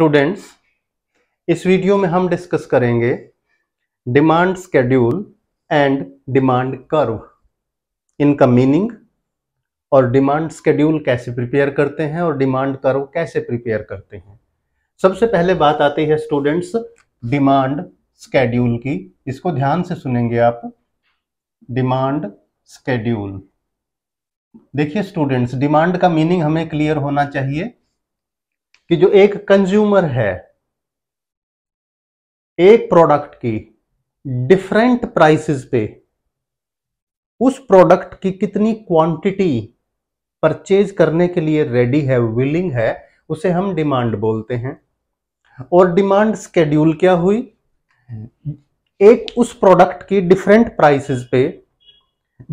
Students इस video में हम डिस्कस करेंगे demand schedule and demand curve इनका मीनिंग और डिमांड स्केड्यूल कैसे प्रिपेयर करते हैं और डिमांड कर्व कैसे प्रिपेयर करते हैं सबसे पहले बात आती है स्टूडेंट्स डिमांड स्केड्यूल की इसको ध्यान से सुनेंगे आप डिमांड स्केड्यूल देखिए स्टूडेंट्स डिमांड का मीनिंग हमें क्लियर होना चाहिए कि जो एक कंज्यूमर है एक प्रोडक्ट की डिफरेंट प्राइसेस पे उस प्रोडक्ट की कितनी क्वांटिटी परचेज करने के लिए रेडी है विलिंग है उसे हम डिमांड बोलते हैं और डिमांड स्केड्यूल क्या हुई एक उस प्रोडक्ट की डिफरेंट प्राइसेस पे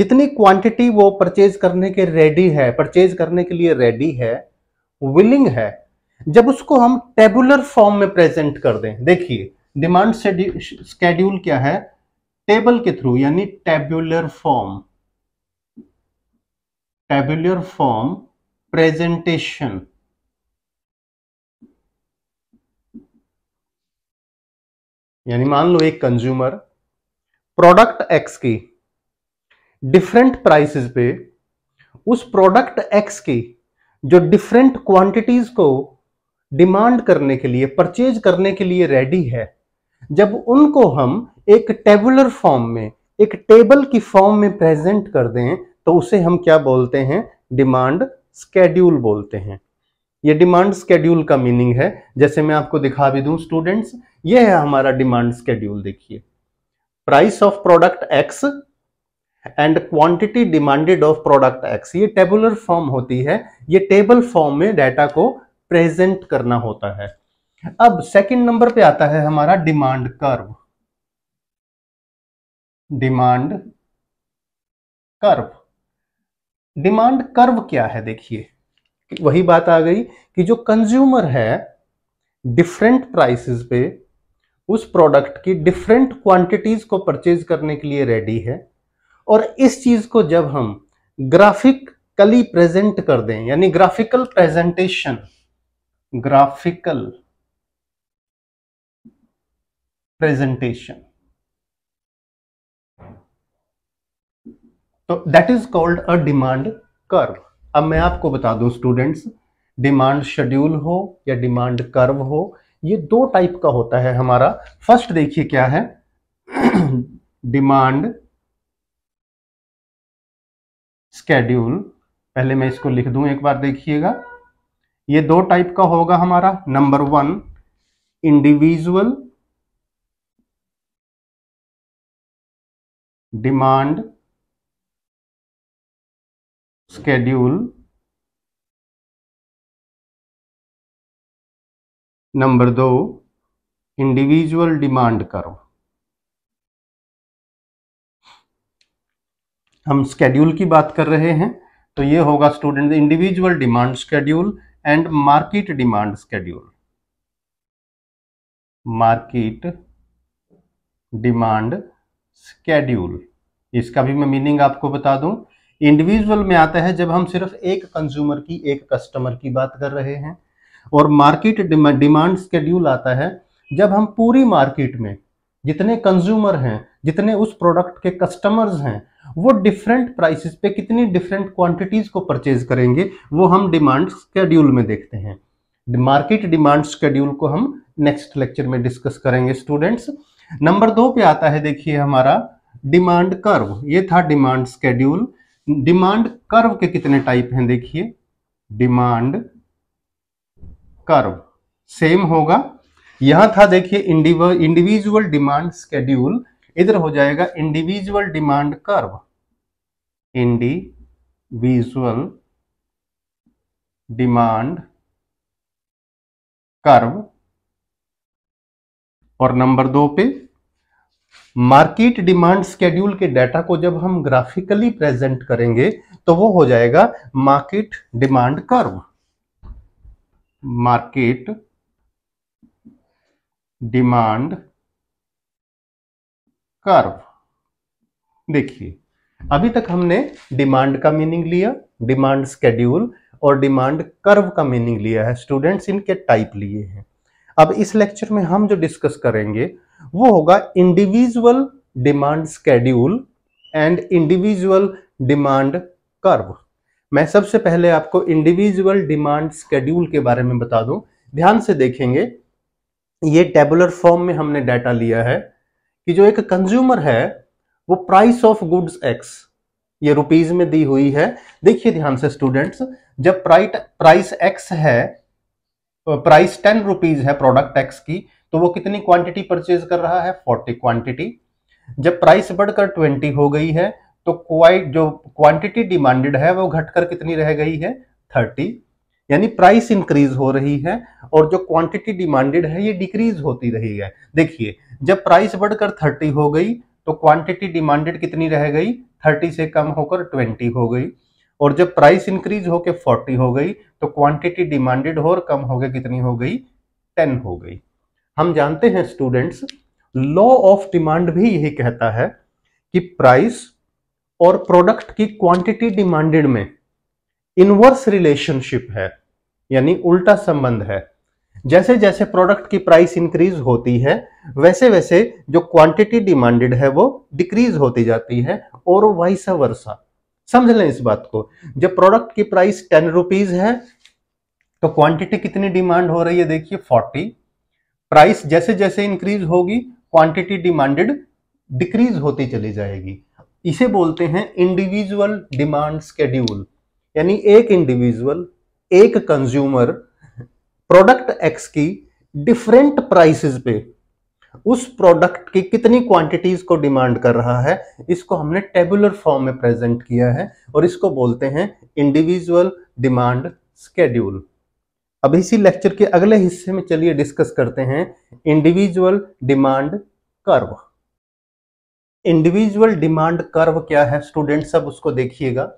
जितनी क्वांटिटी वो परचेज करने के रेडी है परचेज करने के लिए रेडी है विलिंग है जब उसको हम टेबुलर फॉर्म में प्रेजेंट कर दें देखिए डिमांड स्केड्यूल क्या है टेबल के थ्रू यानी tabular form tabular form presentation यानी मान लो एक कंज्यूमर प्रोडक्ट एक्स की डिफरेंट प्राइसेस पे उस प्रोडक्ट एक्स की जो डिफरेंट क्वांटिटीज को डिमांड करने के लिए परचेज करने के लिए रेडी है जब उनको हम एक टेबुलर फॉर्म में एक टेबल की फॉर्म में प्रेजेंट कर दें तो उसे हम क्या बोलते हैं डिमांड स्केड्यूल बोलते हैं ये डिमांड स्केड्यूल का मीनिंग है जैसे मैं आपको दिखा भी दूं स्टूडेंट्स ये है हमारा डिमांड स्केड्यूल देखिए price of product X and quantity demanded of product X ये टेबुलर फॉर्म होती है ये टेबल फॉर्म में डाटा को प्रेजेंट करना होता है अब सेकंड नंबर पे आता है हमारा demand curve demand curve demand curve क्या है देखिए वही बात आ गई कि जो कंज्यूमर है डिफरेंट प्राइसेस पे उस प्रोडक्ट की डिफरेंट क्वांटिटीज को परचेज करने के लिए रेडी है और इस चीज को जब हम ग्राफिकली प्रेजेंट कर दें यानी ग्राफिकल प्रेजेंटेशन graphical presentation. तो that is called a demand curve अब मैं आपको बता दूं स्टूडेंट्स डिमांड शेड्यूल हो या डिमांड कर्व हो ये दो टाइप का होता है हमारा फर्स्ट देखिए क्या है डिमांड स्केड्यूल पहले मैं इसको लिख दूं एक बार देखिएगा ये दो टाइप का होगा हमारा number one individual demand schedule number दो इंडिविजुअल डिमांड करो हम स्केड्यूल की बात कर रहे हैं तो ये होगा student individual demand schedule and market demand schedule market demand schedule इसका भी मैं मीनिंग आपको बता दूं इंडिविजुअल में आता है जब हम सिर्फ एक कंज्यूमर की एक कस्टमर की बात कर रहे हैं और मार्केट डिमांड स्केड्यूल आता है जब हम पूरी मार्केट में जितने कंज्यूमर हैं जितने उस प्रोडक्ट के कस्टमर्स हैं वो डिफरेंट प्राइसेस पे कितनी डिफरेंट क्वांटिटीज को परचेज करेंगे वो हम डिमांड स्केड्यूल में देखते हैं मार्केट डिमांड स्केड्यूल को हम नेक्स्ट लेक्चर में डिस्कस करेंगे स्टूडेंट्स नंबर दो पे आता है देखिए हमारा डिमांड कर्व ये था डिमांड स्केड्यूल डिमांड कर्व के कितने टाइप हैं देखिए डिमांड कर्व सेम होगा यहां था देखिए इंडिविजुअल डिमांड स्केड्यूल इधर हो जाएगा individual demand curve individual demand curve और नंबर दो पे मार्केट डिमांड स्केड्यूल के डाटा को जब हम ग्राफिकली प्रेजेंट करेंगे तो वो हो जाएगा market demand curve market demand curve देखिए अभी तक हमने डिमांड का मीनिंग लिया डिमांड स्केड्यूल और डिमांड कर्व का मीनिंग लिया है स्टूडेंट्स इनके टाइप लिए हैं अब इस लेक्चर में हम जो डिस्कस करेंगे वो होगा individual demand schedule and individual demand curve मैं सबसे पहले आपको इंडिविजुअल डिमांड स्केड्यूल के बारे में बता दूं ध्यान से देखेंगे ये टेबुलर फॉर्म में हमने डाटा लिया है कि जो एक कंज्यूमर है वो प्राइस ऑफ गुड्स एक्स ये रुपीज में दी हुई है देखिए ध्यान से स्टूडेंट्स जब प्राइट प्राइस एक्स है प्राइस टेन रुपीज है प्रोडक्ट एक्स की तो वो कितनी क्वांटिटी परचेज कर रहा है फोर्टी क्वांटिटी जब प्राइस बढ़कर ट्वेंटी हो गई है तो क्वाइट जो क्वांटिटी डिमांडेड है वो घटकर कितनी रह गई है थर्टी यानी प्राइस इंक्रीज हो रही है और जो क्वांटिटी डिमांडेड है ये डिक्रीज होती रही है देखिए जब प्राइस बढ़कर थर्टी हो गई तो क्वांटिटी डिमांडेड कितनी रह गई थर्टी से कम होकर ट्वेंटी हो गई और जब प्राइस इंक्रीज होकर फोर्टी हो गई तो क्वांटिटी डिमांडेड और कम होकर कितनी हो गई टेन हो गई हम जानते हैं स्टूडेंट्स लॉ ऑफ डिमांड भी यही कहता है कि प्राइस और प्रोडक्ट की क्वांटिटी डिमांडेड में इनवर्स रिलेशनशिप है यानी उल्टा संबंध है जैसे जैसे प्रोडक्ट की प्राइस इंक्रीज होती है वैसे वैसे जो क्वांटिटी डिमांडेड है वो डिक्रीज होती जाती है और वाइस वर्षा समझ लें इस बात को जब प्रोडक्ट की प्राइस टेन रुपीज है तो क्वांटिटी कितनी डिमांड हो रही है देखिए फोर्टी प्राइस जैसे जैसे इंक्रीज होगी क्वांटिटी डिमांडेड डिक्रीज होती चली जाएगी इसे बोलते हैं इंडिविजुअल डिमांड स्केड्यूल यानी एक इंडिविजुअल एक कंज्यूमर प्रोडक्ट एक्स की डिफरेंट प्राइसेस पे उस प्रोडक्ट की कितनी क्वांटिटीज को डिमांड कर रहा है इसको हमने टेबुलर फॉर्म में प्रेजेंट किया है और इसको बोलते हैं इंडिविजुअल डिमांड स्केड्यूल अब इसी लेक्चर के अगले हिस्से में चलिए डिस्कस करते हैं individual demand curve individual demand curve क्या है स्टूडेंट सब उसको देखिएगा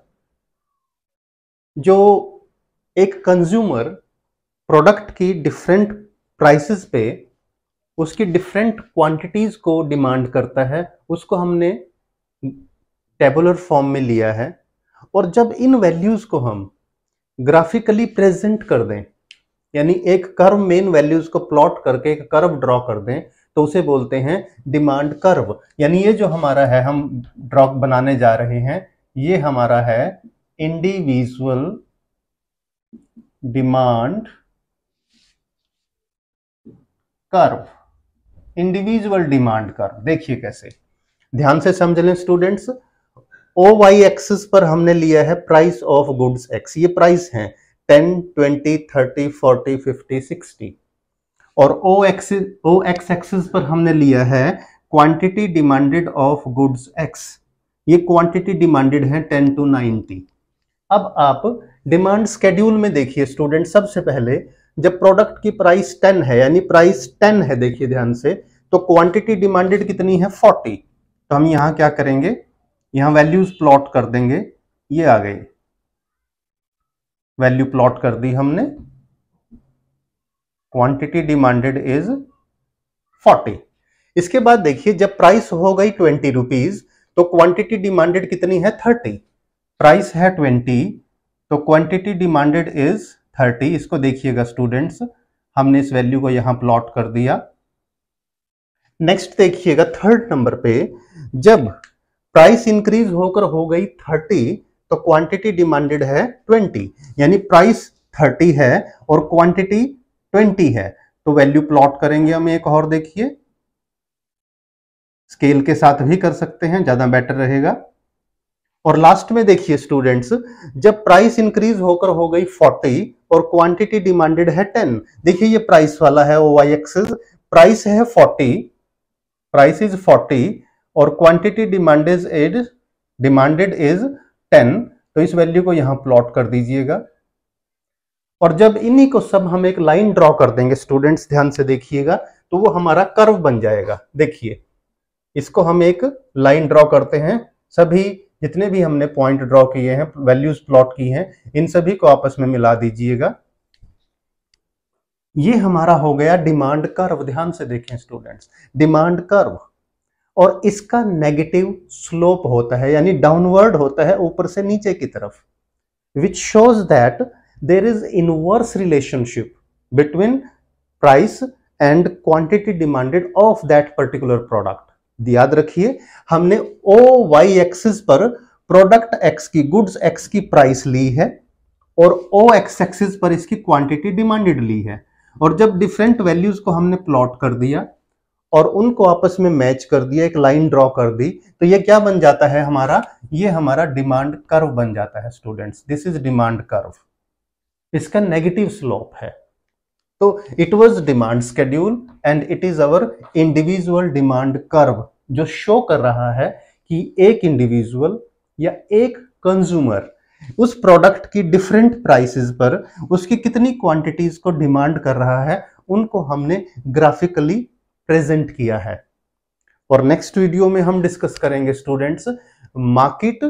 जो एक कंज्यूमर प्रोडक्ट की डिफरेंट प्राइसेस पे उसकी डिफरेंट क्वांटिटीज़ को डिमांड करता है उसको हमने टेबुलर फॉर्म में लिया है और जब इन वैल्यूज़ को हम ग्राफिकली प्रेजेंट कर दें यानी एक कर्व मेन वैल्यूज़ को प्लॉट करके एक कर्व ड्रॉ कर दें तो उसे बोलते हैं डिमांड कर्व यानी ये जो हमारा है हम ड्रॉ बनाने जा रहे हैं ये हमारा है individual demand curve individual demand curve देखिए कैसे ध्यान से समझ लें स्टूडेंट्स ओ वाई एक्सिस पर हमने लिया है प्राइस ऑफ गुड्स एक्स ये प्राइस है ten twenty thirty forty fifty sixty और O axis O X axis पर हमने लिया है quantity demanded of goods X ये क्वांटिटी डिमांडेड है टेन टू नाइनटी अब आप डिमांड स्केड्यूल में देखिए स्टूडेंट सबसे पहले जब प्रोडक्ट की प्राइस टेन है यानी प्राइस टेन है देखिए ध्यान से तो क्वांटिटी डिमांडेड कितनी है फोर्टी तो हम यहां क्या करेंगे यहां वैल्यूज प्लॉट कर देंगे ये आ गई वैल्यू प्लॉट कर दी हमने क्वांटिटी डिमांडेड इज फोर्टी इसके बाद देखिए जब प्राइस हो गई ट्वेंटी रुपीज तो क्वांटिटी डिमांडेड कितनी है थर्टी प्राइस है ट्वेंटी तो क्वांटिटी डिमांडेड इज थर्टी इसको देखिएगा स्टूडेंट्स हमने इस वैल्यू को यहां प्लॉट कर दिया नेक्स्ट देखिएगा थर्ड नंबर पे जब प्राइस इंक्रीज होकर हो गई थर्टी तो क्वांटिटी डिमांडेड है ट्वेंटी यानी प्राइस थर्टी है और क्वांटिटी ट्वेंटी है तो वैल्यू प्लॉट करेंगे हम एक और देखिए स्केल के साथ भी कर सकते हैं ज्यादा बेटर रहेगा और लास्ट में देखिए स्टूडेंट्स जब प्राइस इंक्रीज होकर हो गई फोर्टी और क्वांटिटी डिमांडेड है टेन देखिए ये प्राइस वाला है ओ वाई एक्सेस प्राइस है फोर्टी प्राइस इज फोर्टी और quantity demanded is demanded is ten तो इस वैल्यू को यहां प्लॉट कर दीजिएगा और जब इन्हीं को सब हम एक लाइन ड्रॉ कर देंगे स्टूडेंट्स ध्यान से देखिएगा तो वो हमारा कर्व बन जाएगा देखिए इसको हम एक लाइन ड्रॉ करते हैं सभी जितने भी हमने पॉइंट ड्रॉ किए हैं वैल्यूज प्लॉट की हैं इन सभी को आपस में मिला दीजिएगा ये हमारा हो गया डिमांड कर्व ध्यान से देखें स्टूडेंट्स डिमांड कर्व और इसका नेगेटिव स्लोप होता है यानी डाउनवर्ड होता है ऊपर से नीचे की तरफ which shows that there is inverse relationship between price and quantity demanded of that particular product याद रखिए हमने ओ वाई एक्सिस पर प्रोडक्ट एक्स की गुड्स एक्स की प्राइस ली है और ओ एक्स एक्सिस पर इसकी क्वांटिटी डिमांडेड ली है और जब डिफरेंट वैल्यूज को हमने प्लॉट कर दिया और उनको आपस में मैच कर दिया एक लाइन ड्रॉ कर दी तो ये क्या बन जाता है हमारा ये हमारा डिमांड कर्व बन जाता है students this is demand curve इसका नेगेटिव स्लोप है तो it was demand schedule and it is our individual demand curve जो शो कर रहा है कि एक इंडिविजुअल या एक कंज्यूमर उस प्रोडक्ट की डिफरेंट प्राइसेस पर उसकी कितनी क्वांटिटीज को डिमांड कर रहा है उनको हमने ग्राफिकली प्रेजेंट किया है और नेक्स्ट वीडियो में हम डिस्कस करेंगे students market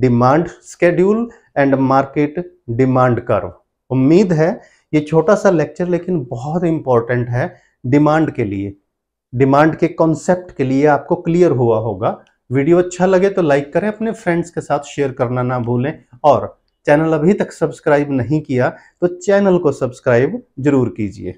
demand schedule and market demand curve उम्मीद है ये छोटा सा लेक्चर लेकिन बहुत इंपॉर्टेंट है डिमांड के लिए डिमांड के कॉन्सेप्ट के लिए आपको क्लियर हुआ होगा वीडियो अच्छा लगे तो लाइक करें अपने फ्रेंड्स के साथ शेयर करना ना भूलें और चैनल अभी तक सब्सक्राइब नहीं किया तो चैनल को सब्सक्राइब जरूर कीजिए